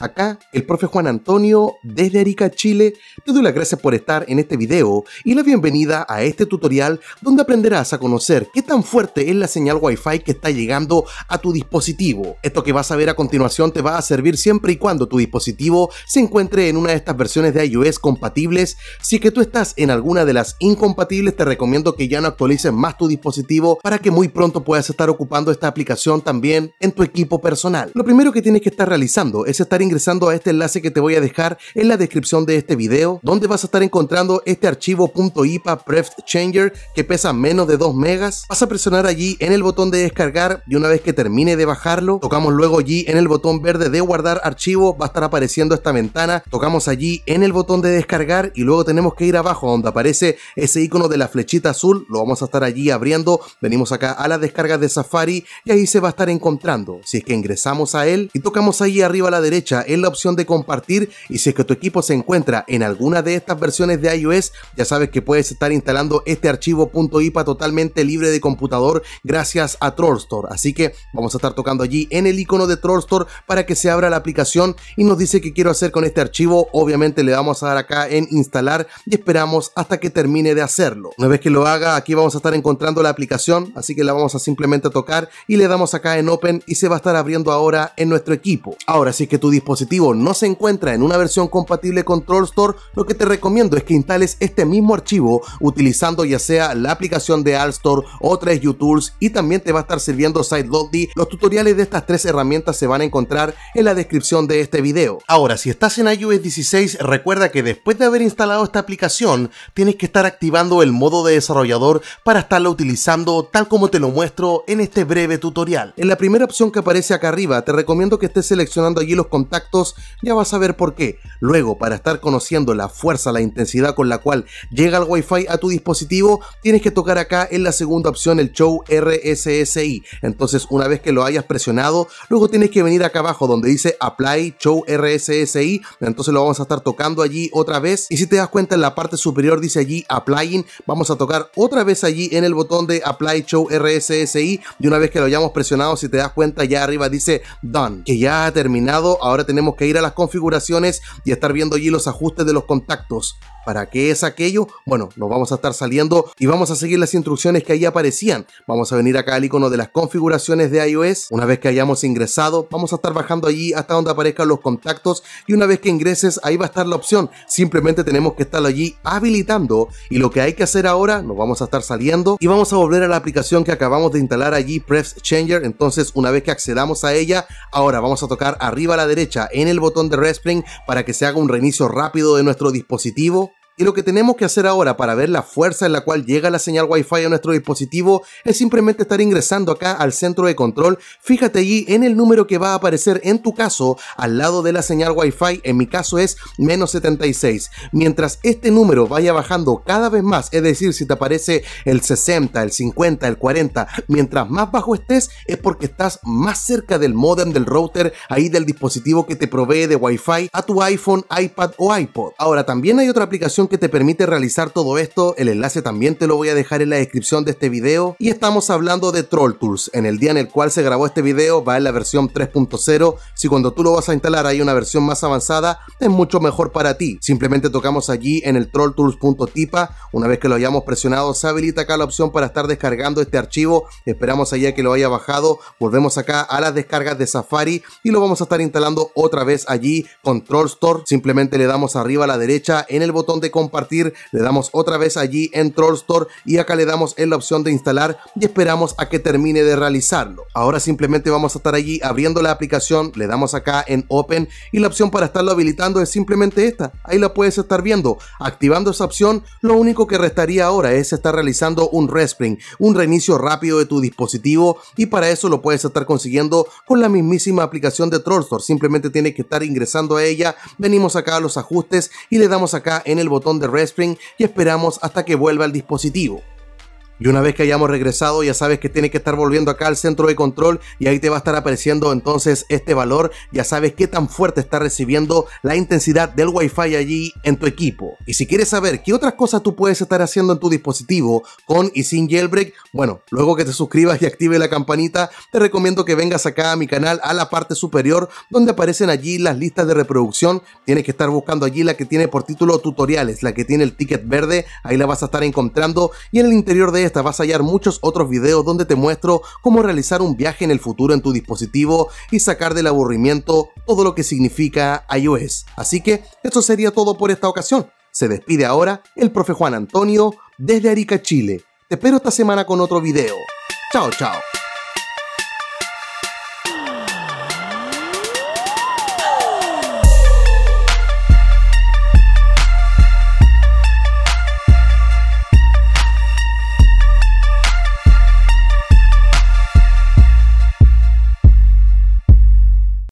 Acá el profe Juan Antonio desde Arica, Chile, te doy las gracias por estar en este video y la bienvenida a este tutorial donde aprenderás a conocer qué tan fuerte es la señal Wi-Fi que está llegando a tu dispositivo. Esto que vas a ver a continuación te va a servir siempre y cuando tu dispositivo se encuentre en una de estas versiones de iOS compatibles. Si que tú estás en alguna de las incompatibles te recomiendo que ya no actualices más tu dispositivo para que muy pronto puedas estar ocupando esta aplicación también en tu equipo personal. Lo primero que tienes que estar realizando es estar ingresando a este enlace que te voy a dejar en la descripción de este video, donde vas a estar encontrando este archivo .ipa pref changer que pesa menos de 2 megas. Vas a presionar allí en el botón de descargar y una vez que termine de bajarlo, tocamos luego allí en el botón verde de guardar archivo, va a estar apareciendo esta ventana, tocamos allí en el botón de descargar y luego tenemos que ir abajo donde aparece ese icono de la flechita azul, lo vamos a estar allí abriendo, venimos acá a las descarga de Safari y ahí se va a estar encontrando. Si es que ingresamos a él y tocamos allí arriba a la derecha es la opción de compartir y si es que tu equipo se encuentra en alguna de estas versiones de iOS, ya sabes que puedes estar instalando este archivo .ipa totalmente libre de computador gracias a Troll Store. Así que vamos a estar tocando allí en el icono de Store para que se abra la aplicación y nos dice que quiero hacer con este archivo. Obviamente le vamos a dar acá en instalar y esperamos hasta que termine de hacerlo. Una vez que lo haga, aquí vamos a estar encontrando la aplicación, así que la vamos a simplemente tocar y le damos acá en Open y se va a estar abriendo ahora en nuestro equipo. Ahora, si es que tu no se encuentra en una versión compatible con store lo que te recomiendo es que instales este mismo archivo utilizando ya sea la aplicación de store o 3 utools y también te va a estar sirviendo SideLoadD. Los tutoriales de estas tres herramientas se van a encontrar en la descripción de este video. Ahora, si estás en iOS 16, recuerda que después de haber instalado esta aplicación, tienes que estar activando el modo de desarrollador para estarlo utilizando tal como te lo muestro en este breve tutorial. En la primera opción que aparece acá arriba, te recomiendo que estés seleccionando allí los contactos ya vas a ver por qué. Luego, para estar conociendo la fuerza, la intensidad con la cual llega el Wi-Fi a tu dispositivo, tienes que tocar acá en la segunda opción el Show RSSI. Entonces, una vez que lo hayas presionado, luego tienes que venir acá abajo donde dice Apply Show RSSI. Entonces lo vamos a estar tocando allí otra vez. Y si te das cuenta, en la parte superior dice allí Applying. Vamos a tocar otra vez allí en el botón de Apply Show RSSI. Y una vez que lo hayamos presionado, si te das cuenta, ya arriba dice Done, que ya ha terminado. Ahora tenemos que ir a las configuraciones y estar viendo allí los ajustes de los contactos. ¿Para qué es aquello? Bueno, nos vamos a estar saliendo y vamos a seguir las instrucciones que ahí aparecían. Vamos a venir acá al icono de las configuraciones de iOS. Una vez que hayamos ingresado, vamos a estar bajando allí hasta donde aparezcan los contactos y una vez que ingreses, ahí va a estar la opción. Simplemente tenemos que estarlo allí habilitando y lo que hay que hacer ahora, nos vamos a estar saliendo y vamos a volver a la aplicación que acabamos de instalar allí, Prefs Changer. Entonces, una vez que accedamos a ella, ahora vamos a tocar arriba a la derecha en el botón de Respling para que se haga un reinicio rápido de nuestro dispositivo y lo que tenemos que hacer ahora para ver la fuerza en la cual llega la señal Wi-Fi a nuestro dispositivo es simplemente estar ingresando acá al centro de control. Fíjate allí en el número que va a aparecer en tu caso al lado de la señal Wi-Fi. En mi caso es menos 76. Mientras este número vaya bajando cada vez más, es decir, si te aparece el 60, el 50, el 40, mientras más bajo estés es porque estás más cerca del modem, del router, ahí del dispositivo que te provee de Wi-Fi a tu iPhone, iPad o iPod. Ahora también hay otra aplicación que te permite realizar todo esto, el enlace también te lo voy a dejar en la descripción de este video. Y estamos hablando de Troll Tools, en el día en el cual se grabó este video va en la versión 3.0, si cuando tú lo vas a instalar hay una versión más avanzada, es mucho mejor para ti. Simplemente tocamos allí en el trolltools.tipa, una vez que lo hayamos presionado se habilita acá la opción para estar descargando este archivo, esperamos allá que lo haya bajado, volvemos acá a las descargas de Safari y lo vamos a estar instalando otra vez allí con Troll Store, simplemente le damos arriba a la derecha en el botón de compartir, le damos otra vez allí en Troll Store y acá le damos en la opción de instalar y esperamos a que termine de realizarlo. Ahora simplemente vamos a estar allí abriendo la aplicación, le damos acá en Open y la opción para estarlo habilitando es simplemente esta, ahí la puedes estar viendo. Activando esa opción, lo único que restaría ahora es estar realizando un respring, un reinicio rápido de tu dispositivo y para eso lo puedes estar consiguiendo con la mismísima aplicación de Troll Store, simplemente tienes que estar ingresando a ella, venimos acá a los ajustes y le damos acá en el botón de Respring y esperamos hasta que vuelva el dispositivo. Y una vez que hayamos regresado, ya sabes que tienes que estar volviendo acá al centro de control y ahí te va a estar apareciendo entonces este valor. Ya sabes qué tan fuerte está recibiendo la intensidad del Wi-Fi allí en tu equipo. Y si quieres saber qué otras cosas tú puedes estar haciendo en tu dispositivo con y sin jailbreak, bueno, luego que te suscribas y active la campanita, te recomiendo que vengas acá a mi canal a la parte superior donde aparecen allí las listas de reproducción. Tienes que estar buscando allí la que tiene por título tutoriales, la que tiene el ticket verde, ahí la vas a estar encontrando y en el interior de hasta vas a hallar muchos otros videos donde te muestro cómo realizar un viaje en el futuro en tu dispositivo y sacar del aburrimiento todo lo que significa iOS. Así que eso sería todo por esta ocasión. Se despide ahora el profe Juan Antonio desde Arica, Chile. Te espero esta semana con otro video. Chao, chao.